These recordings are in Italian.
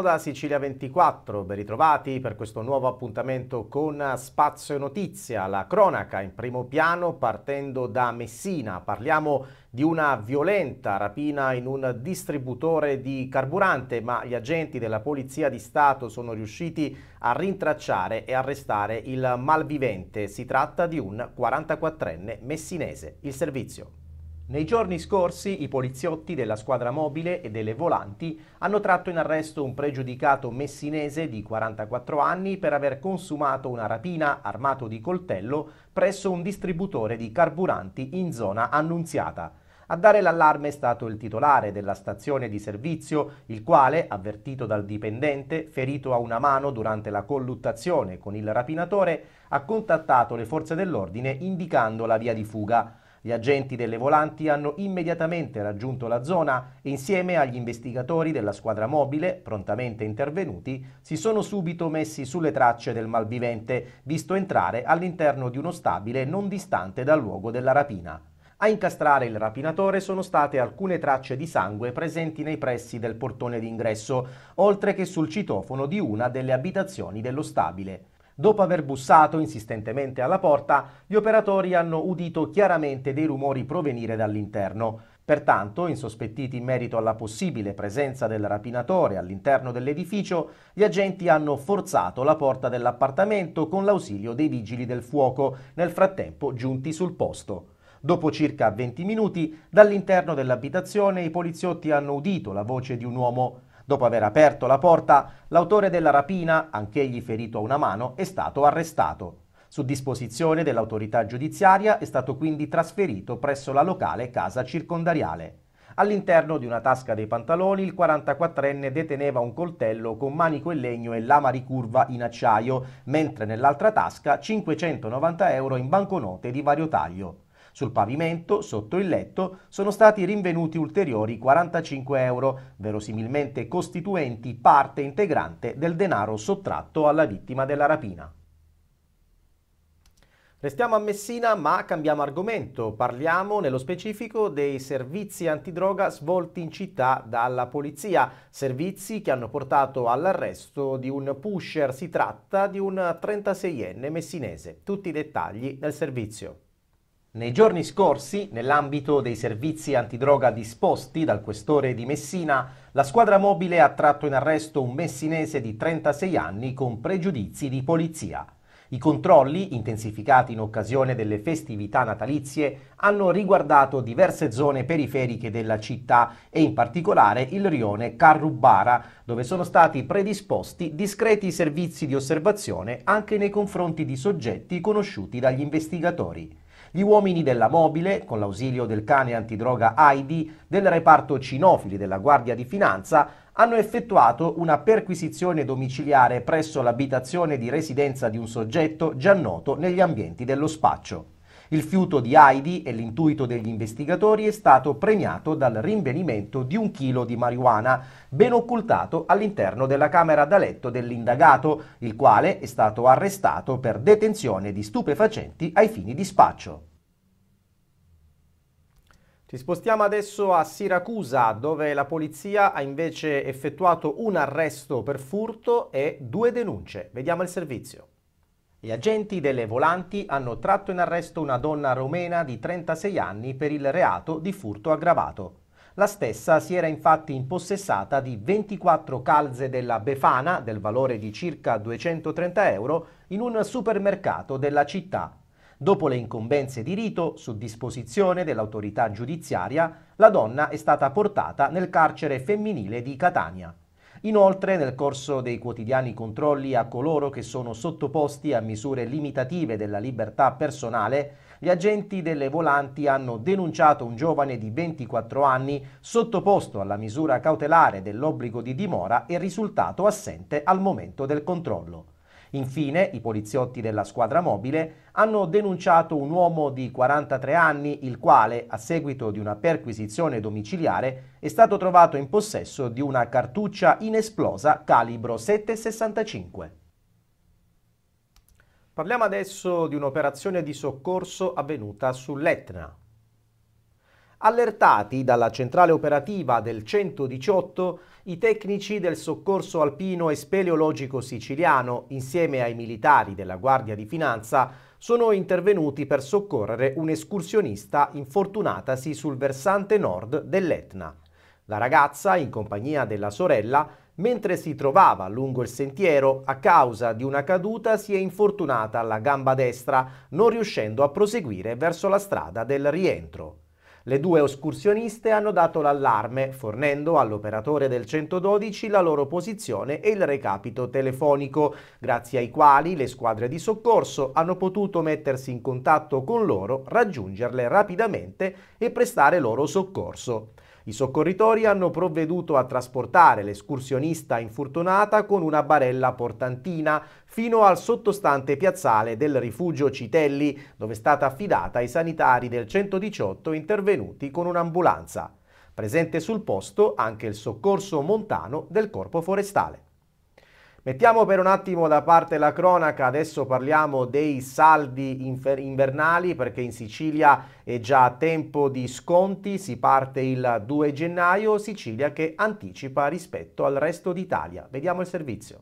buongiorno da Sicilia 24, ben ritrovati per questo nuovo appuntamento con Spazio Notizia, la cronaca in primo piano partendo da Messina. Parliamo di una violenta rapina in un distributore di carburante, ma gli agenti della Polizia di Stato sono riusciti a rintracciare e arrestare il malvivente. Si tratta di un 44enne messinese. Il servizio. Nei giorni scorsi i poliziotti della squadra mobile e delle volanti hanno tratto in arresto un pregiudicato messinese di 44 anni per aver consumato una rapina armato di coltello presso un distributore di carburanti in zona annunziata. A dare l'allarme è stato il titolare della stazione di servizio, il quale, avvertito dal dipendente, ferito a una mano durante la colluttazione con il rapinatore, ha contattato le forze dell'ordine indicando la via di fuga. Gli agenti delle volanti hanno immediatamente raggiunto la zona e insieme agli investigatori della squadra mobile, prontamente intervenuti, si sono subito messi sulle tracce del malvivente, visto entrare all'interno di uno stabile non distante dal luogo della rapina. A incastrare il rapinatore sono state alcune tracce di sangue presenti nei pressi del portone d'ingresso, oltre che sul citofono di una delle abitazioni dello stabile. Dopo aver bussato insistentemente alla porta, gli operatori hanno udito chiaramente dei rumori provenire dall'interno. Pertanto, insospettiti in merito alla possibile presenza del rapinatore all'interno dell'edificio, gli agenti hanno forzato la porta dell'appartamento con l'ausilio dei vigili del fuoco, nel frattempo giunti sul posto. Dopo circa 20 minuti, dall'interno dell'abitazione i poliziotti hanno udito la voce di un uomo Dopo aver aperto la porta, l'autore della rapina, anch'egli ferito a una mano, è stato arrestato. Su disposizione dell'autorità giudiziaria è stato quindi trasferito presso la locale casa circondariale. All'interno di una tasca dei pantaloni il 44enne deteneva un coltello con manico in legno e lama ricurva in acciaio, mentre nell'altra tasca 590 euro in banconote di vario taglio. Sul pavimento, sotto il letto, sono stati rinvenuti ulteriori 45 euro, verosimilmente costituenti parte integrante del denaro sottratto alla vittima della rapina. Restiamo a Messina ma cambiamo argomento, parliamo nello specifico dei servizi antidroga svolti in città dalla polizia, servizi che hanno portato all'arresto di un pusher, si tratta di un 36enne messinese, tutti i dettagli nel servizio. Nei giorni scorsi, nell'ambito dei servizi antidroga disposti dal questore di Messina, la squadra mobile ha tratto in arresto un messinese di 36 anni con pregiudizi di polizia. I controlli, intensificati in occasione delle festività natalizie, hanno riguardato diverse zone periferiche della città e in particolare il rione Carrubara, dove sono stati predisposti discreti servizi di osservazione anche nei confronti di soggetti conosciuti dagli investigatori. Gli uomini della Mobile, con l'ausilio del cane antidroga Heidi, del reparto cinofili della Guardia di Finanza, hanno effettuato una perquisizione domiciliare presso l'abitazione di residenza di un soggetto già noto negli ambienti dello spaccio. Il fiuto di Heidi e l'intuito degli investigatori è stato premiato dal rinvenimento di un chilo di marijuana, ben occultato all'interno della camera da letto dell'indagato, il quale è stato arrestato per detenzione di stupefacenti ai fini di spaccio. Ci spostiamo adesso a Siracusa, dove la polizia ha invece effettuato un arresto per furto e due denunce. Vediamo il servizio. Gli agenti delle volanti hanno tratto in arresto una donna romena di 36 anni per il reato di furto aggravato. La stessa si era infatti impossessata di 24 calze della Befana, del valore di circa 230 euro, in un supermercato della città. Dopo le incombenze di rito, su disposizione dell'autorità giudiziaria, la donna è stata portata nel carcere femminile di Catania. Inoltre, nel corso dei quotidiani controlli a coloro che sono sottoposti a misure limitative della libertà personale, gli agenti delle volanti hanno denunciato un giovane di 24 anni sottoposto alla misura cautelare dell'obbligo di dimora e risultato assente al momento del controllo. Infine, i poliziotti della squadra mobile hanno denunciato un uomo di 43 anni, il quale, a seguito di una perquisizione domiciliare, è stato trovato in possesso di una cartuccia inesplosa calibro 765. Parliamo adesso di un'operazione di soccorso avvenuta sull'Etna. Allertati dalla centrale operativa del 118, i tecnici del soccorso alpino e speleologico siciliano, insieme ai militari della Guardia di Finanza, sono intervenuti per soccorrere un'escursionista infortunatasi sul versante nord dell'Etna. La ragazza, in compagnia della sorella, mentre si trovava lungo il sentiero, a causa di una caduta si è infortunata alla gamba destra, non riuscendo a proseguire verso la strada del rientro. Le due escursioniste hanno dato l'allarme, fornendo all'operatore del 112 la loro posizione e il recapito telefonico, grazie ai quali le squadre di soccorso hanno potuto mettersi in contatto con loro, raggiungerle rapidamente e prestare loro soccorso. I soccorritori hanno provveduto a trasportare l'escursionista infortunata con una barella portantina fino al sottostante piazzale del rifugio Citelli, dove è stata affidata ai sanitari del 118 intervenuti con un'ambulanza. Presente sul posto anche il soccorso montano del Corpo Forestale. Mettiamo per un attimo da parte la cronaca, adesso parliamo dei saldi invernali perché in Sicilia è già tempo di sconti, si parte il 2 gennaio, Sicilia che anticipa rispetto al resto d'Italia. Vediamo il servizio.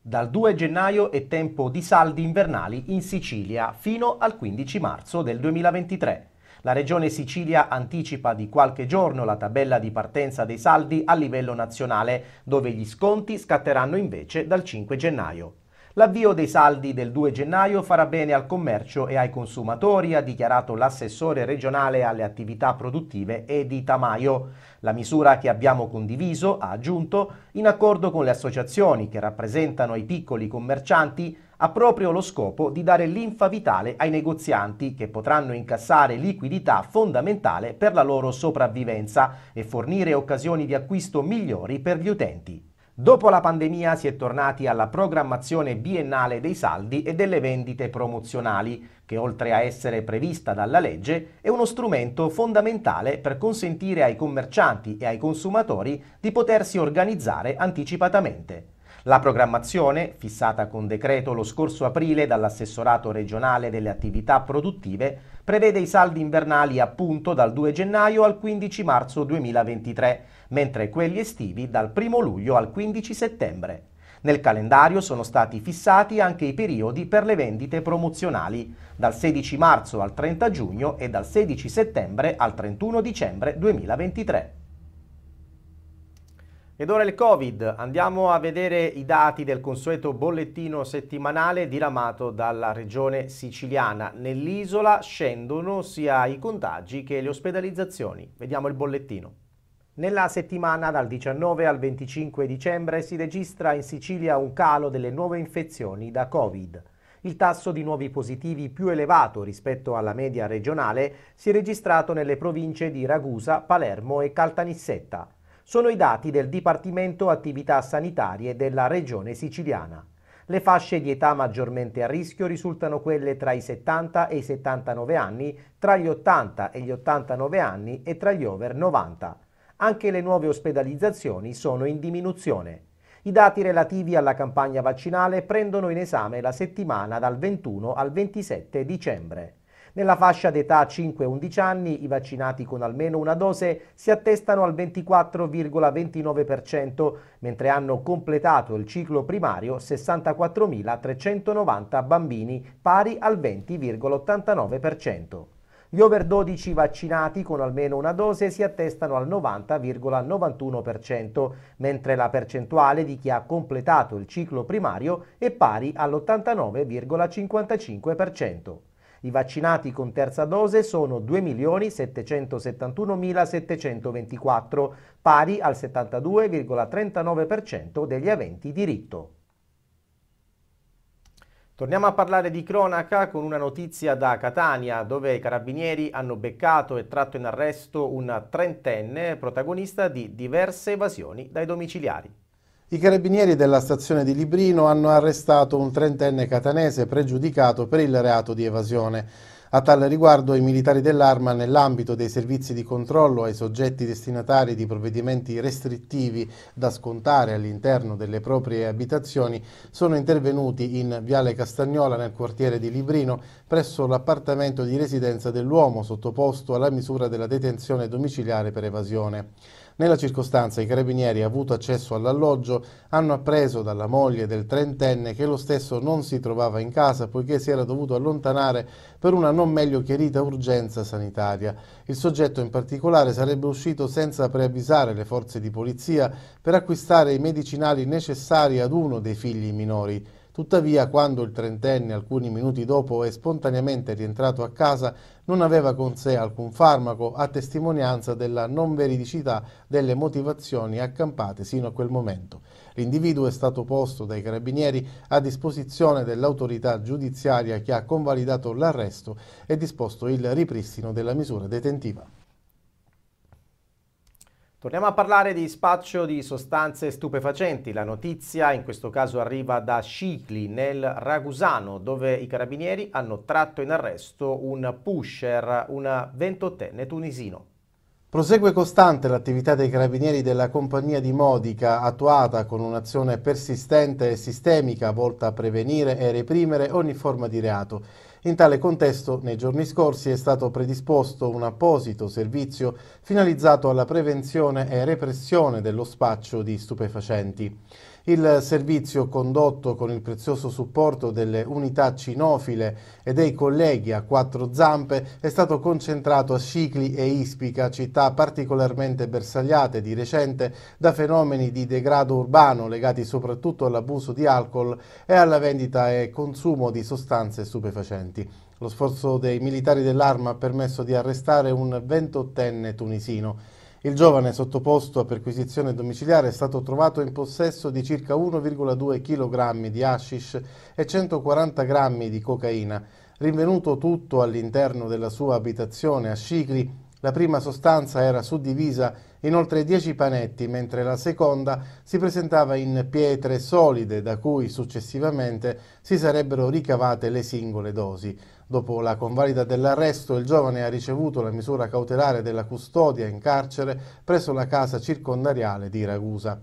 Dal 2 gennaio è tempo di saldi invernali in Sicilia fino al 15 marzo del 2023. La Regione Sicilia anticipa di qualche giorno la tabella di partenza dei saldi a livello nazionale, dove gli sconti scatteranno invece dal 5 gennaio. L'avvio dei saldi del 2 gennaio farà bene al commercio e ai consumatori, ha dichiarato l'assessore regionale alle attività produttive Edi Tamayo. La misura che abbiamo condiviso, ha aggiunto, in accordo con le associazioni che rappresentano i piccoli commercianti, ha proprio lo scopo di dare linfa vitale ai negozianti che potranno incassare liquidità fondamentale per la loro sopravvivenza e fornire occasioni di acquisto migliori per gli utenti. Dopo la pandemia si è tornati alla programmazione biennale dei saldi e delle vendite promozionali, che oltre a essere prevista dalla legge è uno strumento fondamentale per consentire ai commercianti e ai consumatori di potersi organizzare anticipatamente. La programmazione, fissata con decreto lo scorso aprile dall'assessorato regionale delle attività produttive, prevede i saldi invernali appunto dal 2 gennaio al 15 marzo 2023, mentre quelli estivi dal 1 luglio al 15 settembre. Nel calendario sono stati fissati anche i periodi per le vendite promozionali, dal 16 marzo al 30 giugno e dal 16 settembre al 31 dicembre 2023. Ed ora il Covid. Andiamo a vedere i dati del consueto bollettino settimanale diramato dalla regione siciliana. Nell'isola scendono sia i contagi che le ospedalizzazioni. Vediamo il bollettino. Nella settimana dal 19 al 25 dicembre si registra in Sicilia un calo delle nuove infezioni da Covid. Il tasso di nuovi positivi più elevato rispetto alla media regionale si è registrato nelle province di Ragusa, Palermo e Caltanissetta. Sono i dati del Dipartimento Attività Sanitarie della Regione Siciliana. Le fasce di età maggiormente a rischio risultano quelle tra i 70 e i 79 anni, tra gli 80 e gli 89 anni e tra gli over 90. Anche le nuove ospedalizzazioni sono in diminuzione. I dati relativi alla campagna vaccinale prendono in esame la settimana dal 21 al 27 dicembre. Nella fascia d'età 5-11 anni i vaccinati con almeno una dose si attestano al 24,29%, mentre hanno completato il ciclo primario 64.390 bambini, pari al 20,89%. Gli over 12 vaccinati con almeno una dose si attestano al 90,91%, mentre la percentuale di chi ha completato il ciclo primario è pari all'89,55%. I vaccinati con terza dose sono 2.771.724, pari al 72,39% degli aventi diritto. Torniamo a parlare di cronaca con una notizia da Catania dove i carabinieri hanno beccato e tratto in arresto un trentenne protagonista di diverse evasioni dai domiciliari. I carabinieri della stazione di Librino hanno arrestato un trentenne catanese pregiudicato per il reato di evasione. A tal riguardo i militari dell'Arma, nell'ambito dei servizi di controllo ai soggetti destinatari di provvedimenti restrittivi da scontare all'interno delle proprie abitazioni, sono intervenuti in Viale Castagnola nel quartiere di Librino presso l'appartamento di residenza dell'uomo sottoposto alla misura della detenzione domiciliare per evasione. Nella circostanza i carabinieri, avuto accesso all'alloggio, hanno appreso dalla moglie del trentenne che lo stesso non si trovava in casa poiché si era dovuto allontanare per una non meglio chiarita urgenza sanitaria. Il soggetto in particolare sarebbe uscito senza preavvisare le forze di polizia per acquistare i medicinali necessari ad uno dei figli minori. Tuttavia, quando il trentenne alcuni minuti dopo è spontaneamente rientrato a casa, non aveva con sé alcun farmaco, a testimonianza della non veridicità delle motivazioni accampate sino a quel momento. L'individuo è stato posto dai carabinieri a disposizione dell'autorità giudiziaria che ha convalidato l'arresto e disposto il ripristino della misura detentiva. Torniamo a parlare di spaccio di sostanze stupefacenti. La notizia in questo caso arriva da Scicli, nel Ragusano, dove i carabinieri hanno tratto in arresto un pusher, un ventottenne tunisino. Prosegue costante l'attività dei carabinieri della compagnia di Modica, attuata con un'azione persistente e sistemica volta a prevenire e reprimere ogni forma di reato. In tale contesto, nei giorni scorsi è stato predisposto un apposito servizio finalizzato alla prevenzione e repressione dello spaccio di stupefacenti. Il servizio condotto con il prezioso supporto delle unità cinofile e dei colleghi a quattro zampe è stato concentrato a Scicli e Ispica, città particolarmente bersagliate di recente da fenomeni di degrado urbano legati soprattutto all'abuso di alcol e alla vendita e consumo di sostanze stupefacenti. Lo sforzo dei militari dell'arma ha permesso di arrestare un ventottenne tunisino. Il giovane sottoposto a perquisizione domiciliare è stato trovato in possesso di circa 1,2 kg di hashish e 140 g di cocaina. Rinvenuto tutto all'interno della sua abitazione a Scicli, la prima sostanza era suddivisa inoltre 10 panetti, mentre la seconda si presentava in pietre solide da cui successivamente si sarebbero ricavate le singole dosi. Dopo la convalida dell'arresto, il giovane ha ricevuto la misura cautelare della custodia in carcere presso la casa circondariale di Ragusa.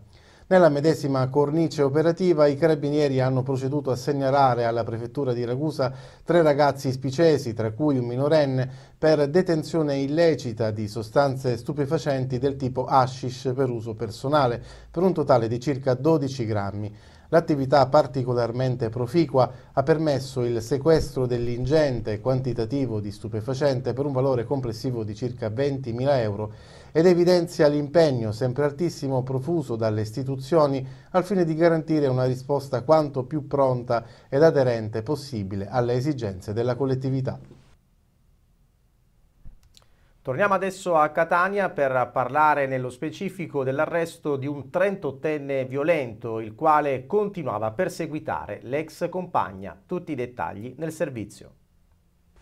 Nella medesima cornice operativa i carabinieri hanno proceduto a segnalare alla prefettura di Ragusa tre ragazzi spicesi, tra cui un minorenne, per detenzione illecita di sostanze stupefacenti del tipo hashish per uso personale, per un totale di circa 12 grammi. L'attività particolarmente proficua ha permesso il sequestro dell'ingente quantitativo di stupefacente per un valore complessivo di circa 20.000 euro ed evidenzia l'impegno sempre altissimo profuso dalle istituzioni al fine di garantire una risposta quanto più pronta ed aderente possibile alle esigenze della collettività. Torniamo adesso a Catania per parlare nello specifico dell'arresto di un 38enne violento, il quale continuava a perseguitare l'ex compagna. Tutti i dettagli nel servizio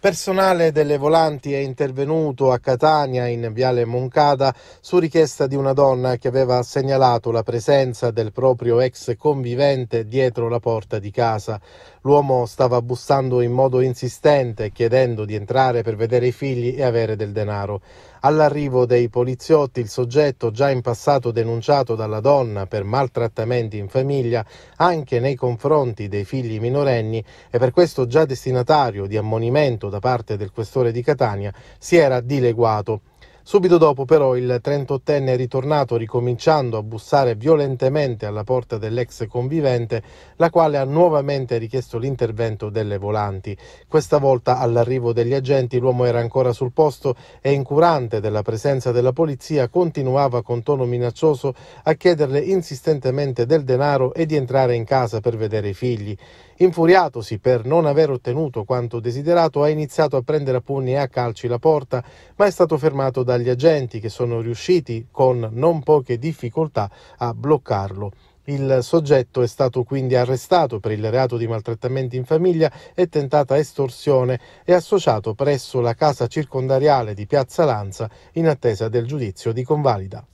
personale delle volanti è intervenuto a Catania in Viale Moncada su richiesta di una donna che aveva segnalato la presenza del proprio ex convivente dietro la porta di casa. L'uomo stava bussando in modo insistente chiedendo di entrare per vedere i figli e avere del denaro. All'arrivo dei poliziotti, il soggetto già in passato denunciato dalla donna per maltrattamenti in famiglia anche nei confronti dei figli minorenni e per questo già destinatario di ammonimento da parte del questore di Catania, si era dileguato. Subito dopo però il 38enne è ritornato ricominciando a bussare violentemente alla porta dell'ex convivente, la quale ha nuovamente richiesto l'intervento delle volanti. Questa volta all'arrivo degli agenti l'uomo era ancora sul posto e incurante della presenza della polizia continuava con tono minaccioso a chiederle insistentemente del denaro e di entrare in casa per vedere i figli. Infuriatosi per non aver ottenuto quanto desiderato, ha iniziato a prendere a pugni e a calci la porta, ma è stato fermato da dagli agenti che sono riusciti con non poche difficoltà a bloccarlo. Il soggetto è stato quindi arrestato per il reato di maltrattamenti in famiglia e tentata estorsione e associato presso la casa circondariale di Piazza Lanza in attesa del giudizio di convalida.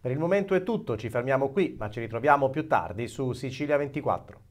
Per il momento è tutto, ci fermiamo qui, ma ci ritroviamo più tardi su Sicilia 24.